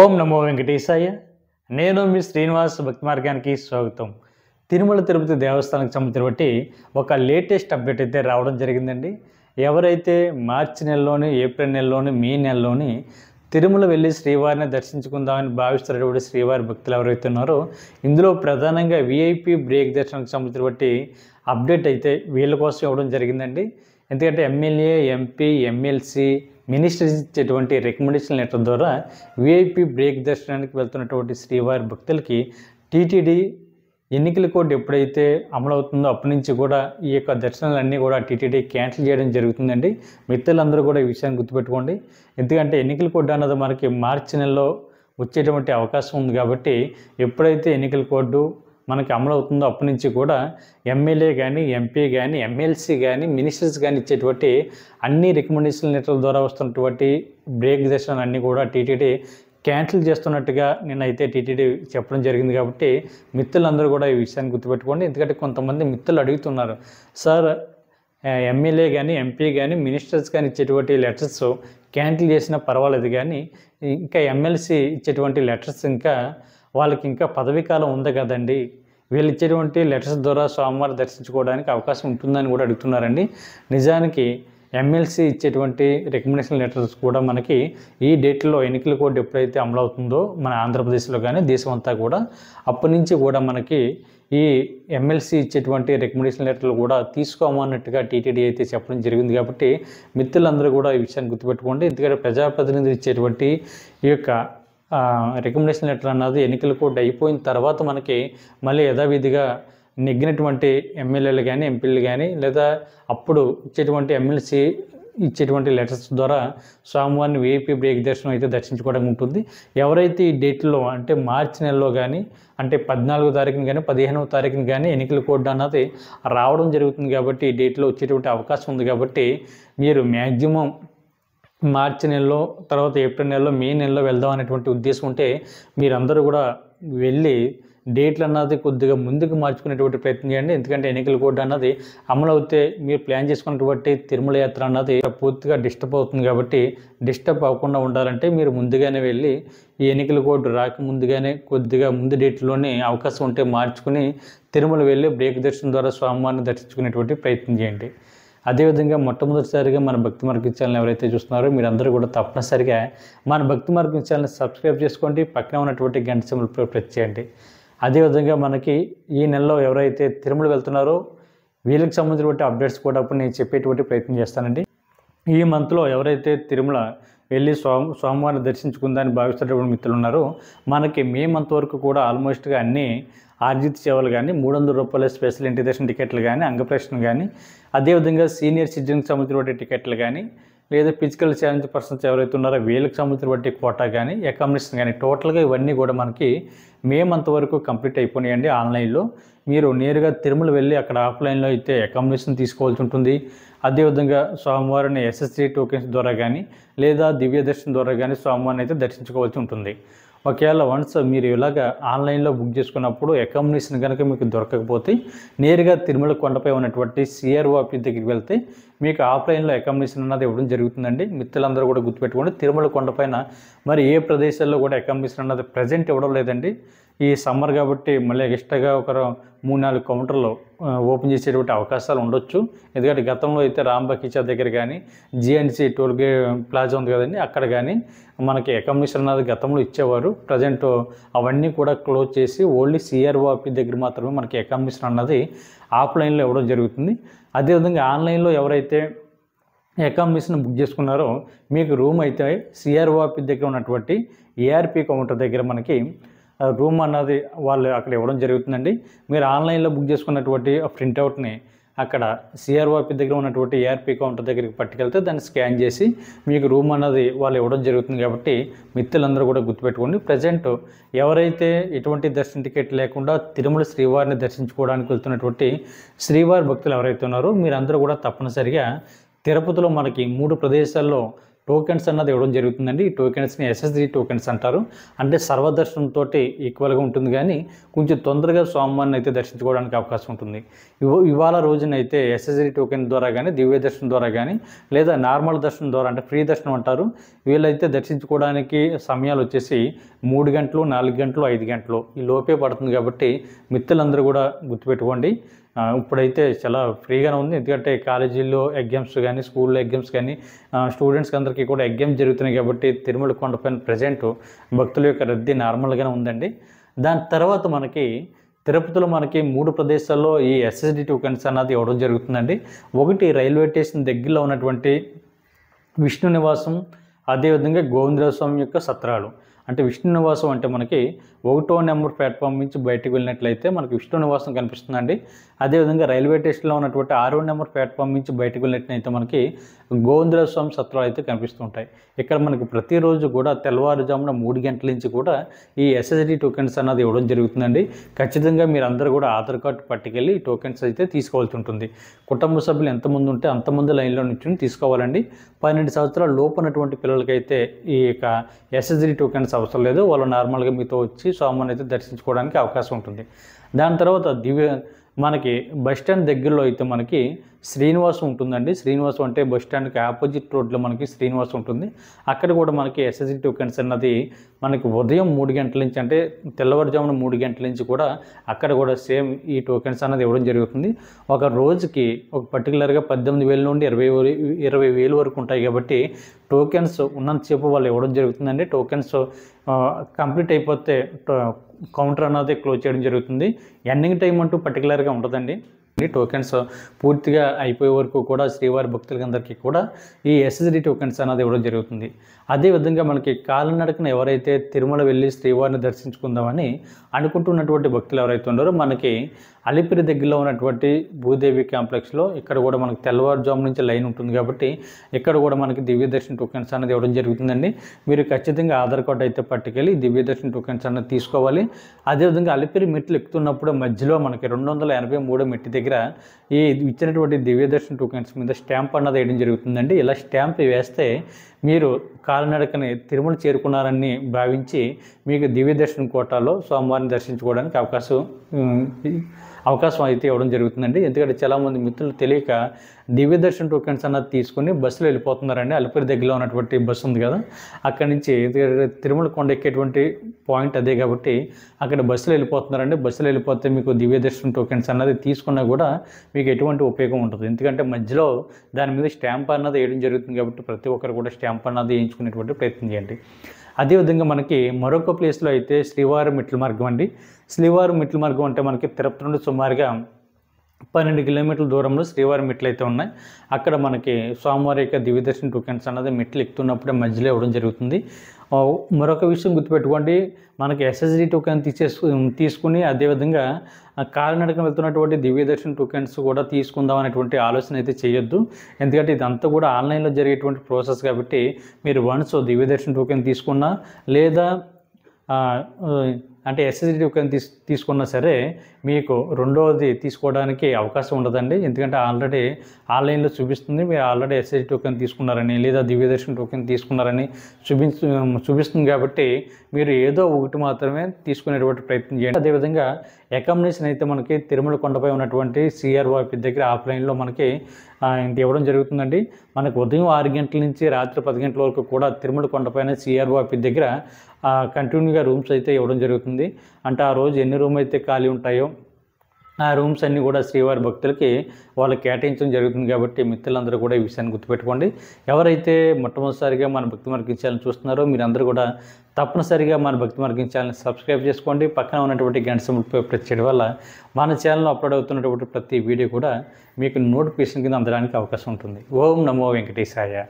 ఓం నమో వెంకటేశాయ నేను మీ శ్రీనివాస్ భక్తి మార్గానికి స్వాగతం తిరుమల తిరుపతి దేవస్థానానికి బట్టి ఒక లేటెస్ట్ అప్డేట్ అయితే రావడం జరిగిందండి ఎవరైతే మార్చి నెలలోని ఏప్రిల్ నెలలోని మే నెలలోని తిరుమల వెళ్ళి శ్రీవారిని దర్శించుకుందామని భావిస్తున్నటువంటి శ్రీవారి భక్తులు ఎవరైతే ఉన్నారో ఇందులో ప్రధానంగా విఐపి బ్రేక్ దర్శనానికి బట్టి అప్డేట్ అయితే వీళ్ళ కోసం ఇవ్వడం జరిగిందండి ఎందుకంటే ఎమ్మెల్యే ఎంపీ ఎమ్మెల్సీ మినిస్టర్ ఇచ్చేటువంటి రికమెండేషన్ లెటర్ ద్వారా విఐపి బ్రేక్ దర్శనానికి వెళ్తున్నటువంటి శ్రీవారి భక్తులకి టీటీడీ ఎన్నికల కోడ్ ఎప్పుడైతే అమలవుతుందో అప్పటి నుంచి కూడా ఈ యొక్క దర్శనాలన్నీ కూడా టీటీడీ క్యాన్సిల్ చేయడం జరుగుతుందండి మిత్రులందరూ కూడా ఈ విషయాన్ని గుర్తుపెట్టుకోండి ఎందుకంటే ఎన్నికల కోడ్ అన్నది మనకి మార్చి నెలలో వచ్చేటువంటి అవకాశం ఉంది కాబట్టి ఎప్పుడైతే ఎన్నికల కోడ్డు మనకి అమలవుతుందో అప్పటి నుంచి కూడా ఎమ్మెల్యే కానీ ఎంపీ కానీ ఎమ్మెల్సీ కానీ మినిస్టర్స్ కానీ ఇచ్చేటువంటి అన్ని రికమెండేషన్ లెటర్ల ద్వారా వస్తున్నటువంటి బ్రేక్ దర్శనాలు అన్నీ కూడా టీటీడీ క్యాన్సిల్ చేస్తున్నట్టుగా అయితే టీటీడీ చెప్పడం జరిగింది కాబట్టి మిత్రులందరూ కూడా ఈ విషయాన్ని గుర్తుపెట్టుకోండి ఎందుకంటే కొంతమంది మిత్రులు అడుగుతున్నారు సార్ ఎమ్మెల్యే కానీ ఎంపీ కానీ మినిస్టర్స్ కానీ ఇచ్చేటువంటి లెటర్స్ క్యాన్సిల్ చేసినా పర్వాలేదు కానీ ఇంకా ఎమ్మెల్సీ ఇచ్చేటువంటి లెటర్స్ ఇంకా వాళ్ళకి ఇంకా పదవీకాలం ఉంది కదండి వీళ్ళు ఇచ్చేటువంటి లెటర్స్ ద్వారా స్వామివారిని దర్శించుకోవడానికి అవకాశం ఉంటుందని కూడా అడుగుతున్నారండి నిజానికి ఎమ్మెల్సీ ఇచ్చేటువంటి రికమెండేషన్ లెటర్స్ కూడా మనకి ఈ డేట్లో ఎన్నికల కోడ్ ఎప్పుడైతే అమలవుతుందో మన ఆంధ్రప్రదేశ్లో కానీ దేశమంతా కూడా అప్పటి నుంచి కూడా మనకి ఈ ఎమ్మెల్సీ ఇచ్చేటువంటి రికమెండేషన్ లెటర్లు కూడా తీసుకోమన్నట్టుగా టీటీడీ అయితే చెప్పడం జరిగింది కాబట్టి మిత్రులందరూ కూడా ఈ విషయాన్ని గుర్తుపెట్టుకోండి ఎందుకంటే ప్రజాప్రతినిధులు ఇచ్చేటువంటి ఈ యొక్క రికమెండేషన్ లెటర్ అన్నది ఎన్నికల కోడ్ అయిపోయిన తర్వాత మనకి మళ్ళీ యథావిధిగా నెగ్గినటువంటి ఎమ్మెల్యేలు కానీ ఎంపీలు కానీ లేదా అప్పుడు ఇచ్చేటువంటి ఎమ్మెల్సీ ఇచ్చేటువంటి లెటర్స్ ద్వారా స్వామివారిని వీఐపీ బ్రేక్ దర్శనం అయితే దర్శించుకోవడం ఉంటుంది ఎవరైతే ఈ డేట్లో అంటే మార్చి నెలలో కానీ అంటే పద్నాలుగో తారీఖున కానీ పదిహేనవ తారీఖుని కానీ ఎన్నికల కోడ్ అన్నది రావడం జరుగుతుంది కాబట్టి ఈ డేట్లో వచ్చేటువంటి అవకాశం ఉంది కాబట్టి మీరు మ్యాక్సిమం మార్చి నెలలో తర్వాత ఏప్రిల్ నెలలో మే నెలలో వెళ్దాం అనేటువంటి ఉద్దేశం ఉంటే మీరందరూ కూడా వెళ్ళి డేట్లు అన్నది కొద్దిగా ముందుకు మార్చుకునేటువంటి ప్రయత్నం చేయండి ఎందుకంటే ఎన్నికల కోడ్ అన్నది అమలు అవుతే మీరు ప్లాన్ చేసుకున్నటువంటి తిరుమల యాత్ర అన్నది పూర్తిగా డిస్టర్బ్ అవుతుంది కాబట్టి డిస్టర్బ్ అవ్వకుండా ఉండాలంటే మీరు ముందుగానే వెళ్ళి ఈ ఎన్నికల కోడ్ ముందుగానే కొద్దిగా ముందు డేట్లోనే అవకాశం ఉంటే మార్చుకుని తిరుమల వెళ్ళి బ్రేక్ దర్శనం ద్వారా స్వామివారిని దర్శించుకునేటువంటి ప్రయత్నం చేయండి అదేవిధంగా మొట్టమొదటిసారిగా మన భక్తి మార్గం ఛానల్ ఎవరైతే చూస్తున్నారో మీరందరూ కూడా తప్పనిసరిగా మన భక్తి మార్గం ఛానల్ని సబ్స్క్రైబ్ చేసుకోండి పక్కన ఉన్నటువంటి గంట సింబల్ ప్రెస్ చేయండి అదేవిధంగా మనకి ఈ నెలలో ఎవరైతే తిరుమల వెళ్తున్నారో వీళ్ళకి సంబంధించినటువంటి అప్డేట్స్ కూడా అప్పుడు నేను చెప్పేటువంటి ప్రయత్నం చేస్తానండి ఈ మంత్లో ఎవరైతే తిరుమల వెళ్ళి స్వామి స్వామివారిని దర్శించుకుందని భావిస్తున్నటువంటి మిత్రులు ఉన్నారో మనకి మే మంత్ వరకు కూడా ఆల్మోస్ట్గా అన్నీ ఆర్జిత్ సేవలు కానీ మూడు వందల రూపాయల స్పెషల్ ఇంటిగ్రేషన్ టికెట్లు కానీ అంగప్రక్షణ కానీ అదేవిధంగా సీనియర్ సిటిజన్కి సంబంధించిన టికెట్లు కానీ లేదా ఫిజికల్ ఛాలెంజ్ పర్సన్స్ ఎవరైతే ఉన్నారో వీళ్ళకి సంబంధించిన బట్టి కోటా కానీ అకామిడేషన్ కానీ టోటల్గా ఇవన్నీ కూడా మనకి మేమంత వరకు కంప్లీట్ అయిపోయినాయండి ఆన్లైన్లో మీరు నేరుగా తిరుమల వెళ్ళి అక్కడ ఆఫ్లైన్లో అయితే అకామిడేషన్ తీసుకోవాల్సి ఉంటుంది అదేవిధంగా సోమవారం ఎస్ఎస్సీ టోకెన్స్ ద్వారా కానీ లేదా దివ్య దర్శనం ద్వారా కానీ సోమవారం అయితే దర్శించుకోవాల్సి ఉంటుంది ఒకవేళ వన్స్ మీరు ఇలాగ ఆన్లైన్లో బుక్ చేసుకున్నప్పుడు అకామిడేషన్ కనుక మీకు దొరకకపోతే నేరుగా తిరుమల కొండపై ఉన్నటువంటి సిఆర్ఓ ఆఫీస్ దగ్గరికి వెళ్తే మీకు ఆఫ్లైన్లో అకామిడేషన్ అన్నది ఇవ్వడం జరుగుతుందండి మిత్రులందరూ కూడా గుర్తుపెట్టుకోండి తిరుమల కొండపైన మరి ఏ ప్రదేశాల్లో కూడా అకామిడేషన్ అన్నది ప్రజెంట్ ఇవ్వడం లేదండి ఈ సమ్మర్ కాబట్టి మళ్ళీ ఎక్స్ట్రాగా ఒక మూడు నాలుగు కౌంటర్లు ఓపెన్ చేసేటువంటి అవకాశాలు ఉండొచ్చు ఎందుకంటే గతంలో అయితే రాంబకీచా దగ్గర కానీ జిఎన్సీ టోల్ గే ప్లాజా ఉంది కదండి అక్కడ కానీ మనకి అకామిడేషన్ అనేది గతంలో ఇచ్చేవారు ప్రజెంట్ అవన్నీ కూడా క్లోజ్ చేసి ఓన్లీ సిఆర్ఓ ఆఫీస్ దగ్గర మాత్రమే మనకి అకామిడేషన్ అన్నది ఆఫ్లైన్లో ఇవ్వడం జరుగుతుంది అదేవిధంగా ఆన్లైన్లో ఎవరైతే అకామిడేషన్ బుక్ చేసుకున్నారో మీకు రూమ్ అయితే సిఆర్ఓ ఆఫీస్ దగ్గర ఉన్నటువంటి ఏఆర్పి కౌంటర్ దగ్గర మనకి రూమ్ అన్నది వాళ్ళు అక్కడ ఇవ్వడం జరుగుతుందండి మీరు ఆన్లైన్లో బుక్ చేసుకున్నటువంటి ప్రింట్అవుట్ని అక్కడ సిఆర్ఓపి దగ్గర ఉన్నటువంటి ఏఆర్పి కౌంటర్ దగ్గరికి పట్టుకెళ్తే దాన్ని స్కాన్ చేసి మీకు రూమ్ అన్నది వాళ్ళు ఇవ్వడం జరుగుతుంది కాబట్టి మిత్రులందరూ కూడా గుర్తుపెట్టుకోండి ప్రజెంట్ ఎవరైతే ఎటువంటి దర్శన టికెట్ లేకుండా తిరుమల శ్రీవారిని దర్శించుకోవడానికి వెళ్తున్నటువంటి శ్రీవారి భక్తులు ఎవరైతే ఉన్నారో మీరందరూ కూడా తప్పనిసరిగా తిరుపతిలో మనకి మూడు ప్రదేశాల్లో టోకెన్స్ అన్నది ఇవ్వడం జరుగుతుందండి ఈ టోకెన్స్ని ఎస్ఎస్డి టోకెన్స్ అంటారు అంటే సర్వదర్శనంతో ఈక్వల్గా ఉంటుంది కానీ కొంచెం తొందరగా స్వామివారిని అయితే దర్శించుకోవడానికి అవకాశం ఉంటుంది ఇవాళ రోజునైతే ఎస్ఎస్జీ టోకెన్ ద్వారా కానీ దివ్య దర్శనం ద్వారా కానీ లేదా నార్మల్ దర్శనం ద్వారా అంటే ఫ్రీ దర్శనం అంటారు వీళ్ళైతే దర్శించుకోవడానికి సమయాలు వచ్చేసి మూడు గంటలు నాలుగు గంటలు ఐదు గంటలు ఈ లోపే పడుతుంది కాబట్టి మిత్రులందరూ కూడా గుర్తుపెట్టుకోండి ఇప్పుడైతే చాలా ఫ్రీగానే ఉంది ఎందుకంటే కాలేజీల్లో ఎగ్జామ్స్ కానీ స్కూల్లో ఎగ్జామ్స్ కానీ స్టూడెంట్స్కి అందరికీ కూడా ఎగ్జామ్స్ జరుగుతున్నాయి కాబట్టి తిరుమల కొండపైన ప్రజెంట్ భక్తుల యొక్క రద్దీ నార్మల్గానే ఉందండి దాని తర్వాత మనకి తిరుపతిలో మనకి మూడు ప్రదేశాల్లో ఈ ఎస్ఎస్డి టోకెన్స్ అన్నది ఇవ్వడం జరుగుతుందండి ఒకటి రైల్వే స్టేషన్ దగ్గరలో ఉన్నటువంటి విష్ణు నివాసం అదేవిధంగా గోవిందరావు స్వామి యొక్క సత్రాలు అంటే విష్ణు నివాసం అంటే మనకి ఒకటో నెంబర్ ప్లాట్ఫామ్ నుంచి బయటకు వెళ్ళినట్లయితే మనకి విష్ణు నివాసం కనిపిస్తుందండి అదేవిధంగా రైల్వే స్టేషన్లో ఉన్నటువంటి ఆరో నెంబర్ ప్లాట్ఫామ్ నుంచి బయటకు వెళ్ళినట్లయితే మనకి గోవిందర స్వామి సత్రాలు అయితే కనిపిస్తుంటాయి ఇక్కడ మనకి ప్రతిరోజు కూడా తెల్లవారుజామున మూడు గంటల నుంచి కూడా ఈ ఎస్ఎస్డి టోకెన్స్ అన్నది ఇవ్వడం జరుగుతుందండి ఖచ్చితంగా మీరు అందరూ కూడా ఆధార్ కార్డు పట్టుకెళ్ళి టోకెన్స్ అయితే తీసుకోవాల్సి ఉంటుంది కుటుంబ సభ్యులు ఎంతమంది ఉంటే అంతమంది లైన్లో నుంచి తీసుకోవాలండి పన్నెండు సంవత్సరాల లోపు ఉన్నటువంటి పిల్లలకైతే ఈ యొక్క ఎస్ఎస్జీ టోకెన్స్ అవసరం లేదు వాళ్ళు నార్మల్గా మీతో వచ్చి స్వామిని అయితే దర్శించుకోవడానికి అవకాశం ఉంటుంది దాని తర్వాత దివ్య మనకి బస్ స్టాండ్ దగ్గరలో అయితే మనకి శ్రీనివాసం ఉంటుందండి శ్రీనివాసం అంటే బస్ స్టాండ్కి ఆపోజిట్ రోడ్లో మనకి శ్రీనివాసం ఉంటుంది అక్కడ కూడా మనకి ఎస్ఎస్సీ టోకెన్స్ అన్నది మనకి ఉదయం మూడు గంటల నుంచి అంటే తెల్లవారుజామున మూడు గంటల నుంచి కూడా అక్కడ కూడా సేమ్ ఈ టోకెన్స్ అన్నది ఇవ్వడం జరుగుతుంది ఒక రోజుకి ఒక పర్టికులర్గా పద్దెనిమిది వేల నుండి ఇరవై ఇరవై వేలు వరకు ఉంటాయి కాబట్టి టోకెన్స్ ఉన్నంతసేపు వాళ్ళు ఇవ్వడం జరుగుతుందండి టోకెన్స్ కంప్లీట్ అయిపోతే కౌంటర్ అన్నది క్లోజ్ చేయడం జరుగుతుంది ఎండింగ్ టైం అంటూ పర్టికులర్గా ఉంటుందండి టోకెన్స్ పూర్తిగా అయిపోయే వరకు కూడా శ్రీవారి భక్తులందరికీ కూడా ఈ ఎస్ఎస్డి టోకెన్స్ అనేది ఇవ్వడం జరుగుతుంది అదేవిధంగా మనకి కాలినడకన ఎవరైతే తిరుమల వెళ్ళి శ్రీవారిని దర్శించుకుందామని అనుకుంటున్నటువంటి భక్తులు ఎవరైతే ఉన్నారో మనకి అలిపిరి దగ్గరలో ఉన్నటువంటి భూదేవి కాంప్లెక్స్లో ఇక్కడ కూడా మనకి తెల్లవారుజాము నుంచి లైన్ ఉంటుంది కాబట్టి ఇక్కడ కూడా మనకి దివ్యదర్శన్ టోకెన్స్ అనేది ఇవ్వడం జరుగుతుందండి మీరు ఖచ్చితంగా ఆధార్ కార్డు అయితే పట్టుకెళ్ళి దివ్యదర్శన టోకెన్స్ అనేది తీసుకోవాలి అదేవిధంగా అలిపిరి మెట్లు ఎక్కుతున్నప్పుడు మధ్యలో మనకి రెండు వందల ఎనభై మూడో మెట్టి దగ్గర ఈ ఇచ్చినటువంటి దివ్యదర్శన్ టోకెన్స్ మీద స్టాంప్ అన్నది వేయడం జరుగుతుందండి ఇలా స్టాంప్ వేస్తే మీరు కాలినడకని తిరుమల చేరుకున్నారని భావించి మీకు దివ్యదర్శన్ కోటాలో సోమవారం దర్శించుకోవడానికి అవకాశం అవకాశం అయితే ఇవ్వడం జరుగుతుందండి ఎందుకంటే చాలామంది మిత్రులు తెలియక దివ్య దర్శన్ టోకెన్స్ అన్నది తీసుకుని బస్సులో వెళ్ళిపోతున్నారండి అలిపిరి దగ్గరలో ఉన్నటువంటి బస్సు ఉంది కదా అక్కడి నుంచి తిరుమల కొండ ఎక్కేటువంటి పాయింట్ అదే కాబట్టి అక్కడ బస్సులో వెళ్ళిపోతున్నారండి బస్సులో వెళ్ళిపోతే మీకు దివ్య దర్శనం టోకెన్స్ అన్నది తీసుకున్నా కూడా మీకు ఎటువంటి ఉపయోగం ఉంటుంది ఎందుకంటే మధ్యలో దాని మీద స్టాంప్ అన్నది వేయడం జరుగుతుంది కాబట్టి ప్రతి ఒక్కరు కూడా స్టాంప్ అన్నది వేయించుకునేటువంటి ప్రయత్నం చేయండి అదేవిధంగా మనకి మరొక ప్లేస్లో అయితే శ్రీవారు మిట్ల మార్గం అండి శ్రీవారు మిట్ల మార్గం అంటే మనకి తిరుపతి నుండి సుమారుగా పన్నెండు కిలోమీటర్ల దూరంలో శ్రీవారి మెట్లు అయితే ఉన్నాయి అక్కడ మనకి స్వామివారి యొక్క దివ్యదర్శన టూకెన్స్ అన్నది మెట్లు ఎక్కుతున్నప్పుడే మధ్యలో ఇవ్వడం జరుగుతుంది మరొక విషయం గుర్తుపెట్టుకోండి మనకి ఎస్ఎస్డి టూకెన్ తీసేసు తీసుకుని అదేవిధంగా కాలినడకం వెళ్తున్నటువంటి దివ్యదర్శన్ టోకెన్స్ కూడా తీసుకుందాం అనేటువంటి ఆలోచన అయితే చేయొద్దు ఎందుకంటే ఇదంతా కూడా ఆన్లైన్లో జరిగేటువంటి ప్రాసెస్ కాబట్టి మీరు వన్స్ దివ్యదర్శన్ టోకెన్ తీసుకున్నా లేదా అంటే ఎస్ఎస్డి టోకెన్ తీసు తీసుకున్నా సరే మీకు రెండవది తీసుకోవడానికి అవకాశం ఉండదండి ఎందుకంటే ఆల్రెడీ ఆన్లైన్లో చూపిస్తుంది మీరు ఆల్రెడీ ఎస్ఎస్డి టోకెన్ తీసుకున్నారని లేదా దివ్యదర్శన టోకెన్ తీసుకున్నారని చూపి చూపిస్తుంది కాబట్టి మీరు ఏదో ఒకటి మాత్రమే తీసుకునేటువంటి ప్రయత్నం చేయండి అదేవిధంగా అకామిడేషన్ అయితే మనకి తిరుమల కొండపై ఉన్నటువంటి సిఆర్ఓపి దగ్గర ఆఫ్లైన్లో మనకి ఇంత ఇవ్వడం జరుగుతుందండి మనకు ఉదయం ఆరు గంటల నుంచి రాత్రి పది గంటల వరకు కూడా తిరుమల కొండపైన సిఆర్ఓ ఆఫీస్ దగ్గర కంటిన్యూగా రూమ్స్ అయితే ఇవ్వడం జరుగుతుంది అంటే ఆ రోజు ఎన్ని రూమ్ అయితే ఖాళీ ఉంటాయో ఆ రూమ్స్ అన్నీ కూడా శ్రీవారి భక్తులకి వాళ్ళు కేటాయించడం జరుగుతుంది కాబట్టి మిత్రులందరూ కూడా ఈ విషయాన్ని గుర్తుపెట్టుకోండి ఎవరైతే మొట్టమొదటిసారిగా మన భక్తి మార్గించాలని చూస్తున్నారో మీరందరూ కూడా తప్పనిసరిగా మన భక్తి మార్గించాలని సబ్స్క్రైబ్ చేసుకోండి పక్కన ఉన్నటువంటి గంట సముద్రపై చేయడం వల్ల మన ఛానల్ అప్లోడ్ అవుతున్నటువంటి ప్రతి వీడియో కూడా మీకు నోటిఫికేషన్ కింద అందడానికి అవకాశం ఉంటుంది ఓం నమో వెంకటేశాయ